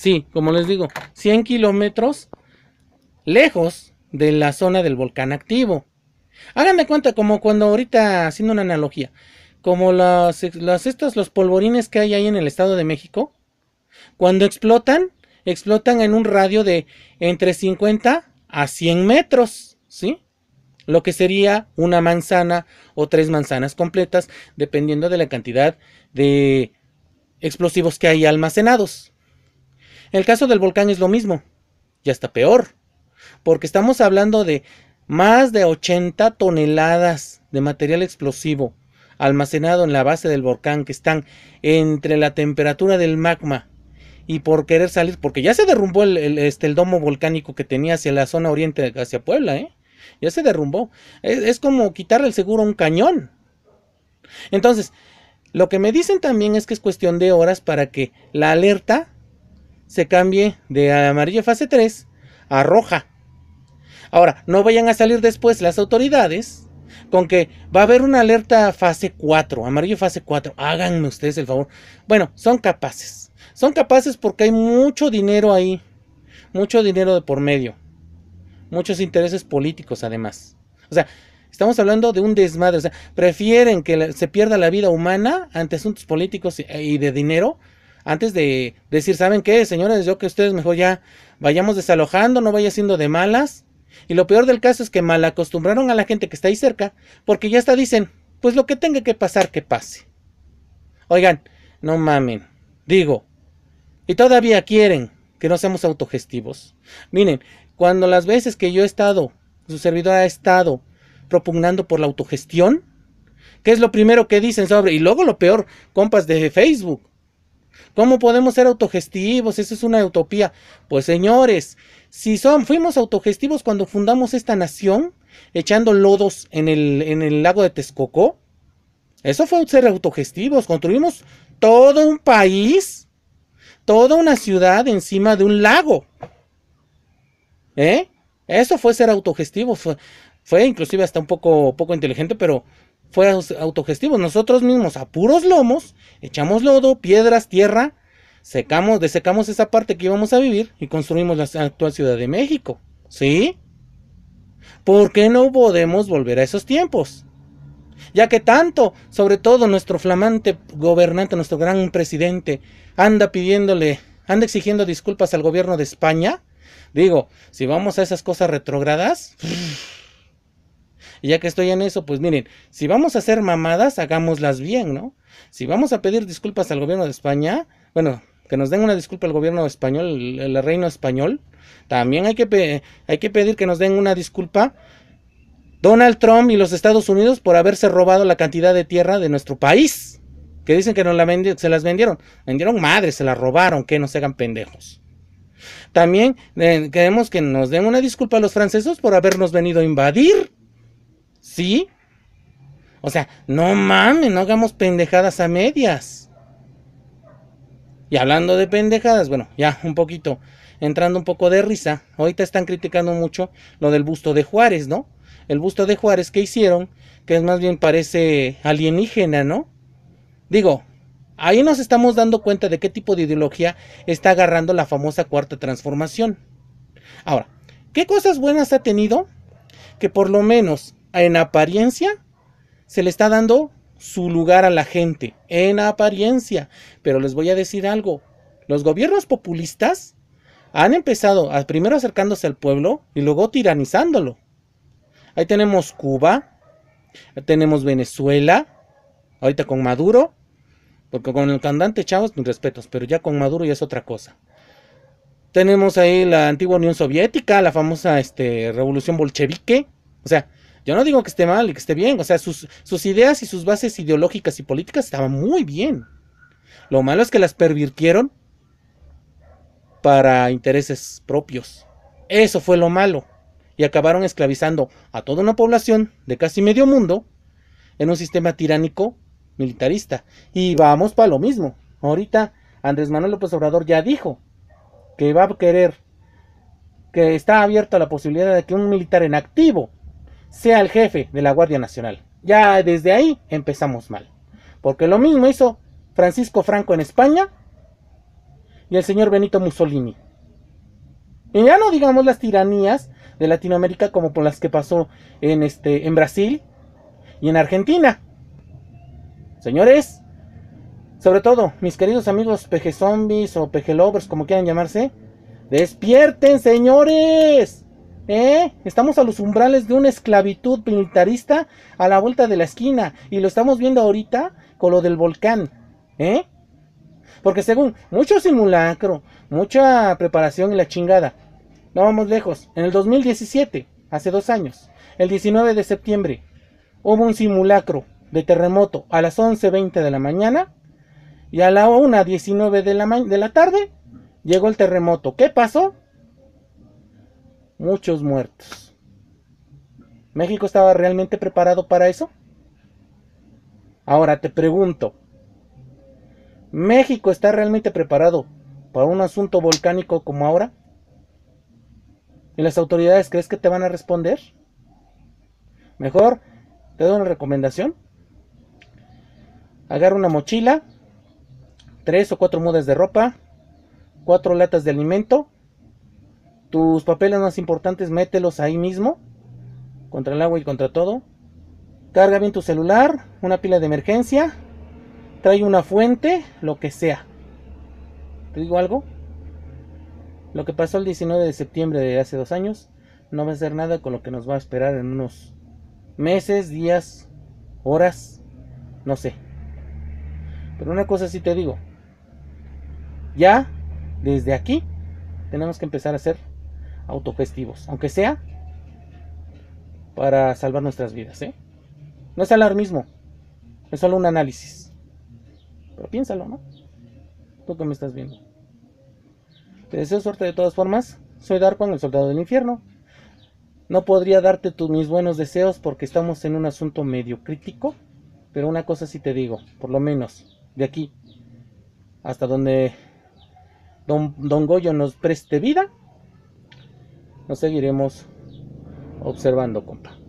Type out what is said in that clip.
Sí, como les digo, 100 kilómetros lejos de la zona del volcán activo. Háganme cuenta, como cuando ahorita, haciendo una analogía, como las, los polvorines que hay ahí en el Estado de México, cuando explotan, explotan en un radio de entre 50 a 100 metros, ¿sí? Lo que sería una manzana o tres manzanas completas, dependiendo de la cantidad de explosivos que hay almacenados el caso del volcán es lo mismo, y hasta peor, porque estamos hablando de más de 80 toneladas de material explosivo almacenado en la base del volcán que están entre la temperatura del magma y por querer salir, porque ya se derrumbó el, este, domo volcánico que tenía hacia la zona oriente, hacia Puebla, ¿eh? ya se derrumbó. Es, es como quitarle el seguro a un cañón. Entonces, lo que me dicen también es que es cuestión de horas para que la alerta se cambie de amarillo fase 3 a roja. Ahora, no vayan a salir después las autoridades con que va a haber una alerta fase 4, amarillo fase 4. Háganme ustedes el favor. Bueno, son capaces. Son capaces porque hay mucho dinero ahí. Mucho dinero de por medio. Muchos intereses políticos además. O sea, estamos hablando de un desmadre. O sea, prefieren que se pierda la vida humana ante asuntos políticos y de dinero antes de decir, ¿saben qué, señores? Yo que ustedes mejor ya vayamos desalojando, no vaya siendo de malas. Y lo peor del caso es que mal acostumbraron a la gente que está ahí cerca, porque ya está, dicen, pues lo que tenga que pasar, que pase. Oigan, no mamen, digo, y todavía quieren que no seamos autogestivos. Miren, cuando las veces que yo he estado, su servidor ha estado propugnando por la autogestión, ¿qué es lo primero que dicen sobre? Y luego lo peor, compas de Facebook ¿Cómo podemos ser autogestivos? Eso es una utopía. Pues señores, si son, fuimos autogestivos cuando fundamos esta nación, echando lodos en el, lago de Texcoco, eso fue ser autogestivos. Construimos todo un país, toda una ciudad encima de un lago. ¿Eh? Eso fue ser autogestivos. Fue, fue inclusive hasta un poco, poco inteligente, pero fuera autogestivos. Nosotros mismos, a puros lomos, echamos lodo, piedras, tierra, secamos, desecamos esa parte que íbamos a vivir y construimos la actual Ciudad de México. ¿Sí? ¿Por qué no podemos volver a esos tiempos? Ya que tanto, sobre todo nuestro flamante gobernante, nuestro gran presidente, anda pidiéndole, anda exigiendo disculpas al gobierno de España. Digo, si vamos a esas cosas retrógradas... Y ya que estoy en eso, pues miren, si vamos a hacer mamadas, hagámoslas bien, ¿no? Si vamos a pedir disculpas al gobierno de España, bueno, que nos den una disculpa al gobierno español, el, reino español, también hay que, hay que pedir que nos den una disculpa Donald Trump y los Estados Unidos por haberse robado la cantidad de tierra de nuestro país. Que dicen que nos la se las vendieron. Vendieron madre, se la robaron, que no se hagan pendejos. También eh, queremos que nos den una disculpa a los franceses por habernos venido a invadir. ¿Sí? O sea, no mames, no hagamos pendejadas a medias. Y hablando de pendejadas, bueno, ya un poquito, entrando un poco de risa, ahorita están criticando mucho lo del busto de Juárez, ¿no? El busto de Juárez que hicieron, que es más bien parece alienígena, ¿no? Digo, ahí nos estamos dando cuenta de qué tipo de ideología está agarrando la famosa cuarta transformación. Ahora, ¿qué cosas buenas ha tenido? Que por lo menos en apariencia se le está dando su lugar a la gente, en apariencia. Pero les voy a decir algo, los gobiernos populistas han empezado primero acercándose al pueblo y luego tiranizándolo. Ahí tenemos Cuba, tenemos Venezuela, ahorita con Maduro, porque con el candante Chávez mis respetos, pero ya con Maduro ya es otra cosa. Tenemos ahí la antigua Unión Soviética, la famosa este, revolución bolchevique, o sea, yo no digo que esté mal y que esté bien, o sea, sus, ideas y sus bases ideológicas y políticas estaban muy bien. Lo malo es que las pervirtieron para intereses propios. Eso fue lo malo. Y acabaron esclavizando a toda una población de casi medio mundo en un sistema tiránico militarista. Y vamos para lo mismo. Ahorita Andrés Manuel López Obrador ya dijo que va a querer, que está abierta la posibilidad de que un militar en activo sea el jefe de la Guardia Nacional. Ya desde ahí empezamos mal. Porque lo mismo hizo Francisco Franco en España y el señor Benito Mussolini. Y ya no digamos las tiranías de Latinoamérica como por las que pasó en, este, en Brasil y en Argentina. Señores, sobre todo, mis queridos amigos peje zombies o peje lovers, como quieran llamarse, despierten, señores. ¿Eh? Estamos a los umbrales de una esclavitud militarista a la vuelta de la esquina. Y lo estamos viendo ahorita con lo del volcán. ¿Eh? Porque según mucho simulacro, mucha preparación y la chingada. No vamos lejos. En el 2017, hace dos años, el 19 de septiembre, hubo un simulacro de terremoto a las 11.20 de la mañana y a la 1.19 de la, de la tarde llegó el terremoto. ¿Qué pasó? muchos muertos. ¿México estaba realmente preparado para eso? Ahora te pregunto, ¿México está realmente preparado para un asunto volcánico como ahora? ¿Y las autoridades crees que te van a responder? Mejor, te doy una recomendación. Agarra una mochila, tres o cuatro mudas de ropa, cuatro latas de alimento tus papeles más importantes, mételos ahí mismo. Contra el agua y contra todo. Carga bien tu celular, una pila de emergencia. Trae una fuente, lo que sea. ¿Te digo algo? Lo que pasó el 19 de septiembre de hace dos años no va a ser nada con lo que nos va a esperar en unos meses, días, horas, no sé. Pero una cosa sí te digo, ya desde aquí tenemos que empezar a hacer autogestivos, aunque sea para salvar nuestras vidas. ¿eh? No es alarmismo, es solo un análisis. Pero piénsalo, ¿no? Tú que me estás viendo. Te deseo suerte de todas formas. Soy Darkwan, el soldado del infierno. No podría darte tus, mis buenos deseos porque estamos en un asunto medio crítico. Pero una cosa sí te digo, por lo menos de aquí hasta donde don, don Goyo nos preste vida, nos seguiremos observando, compa.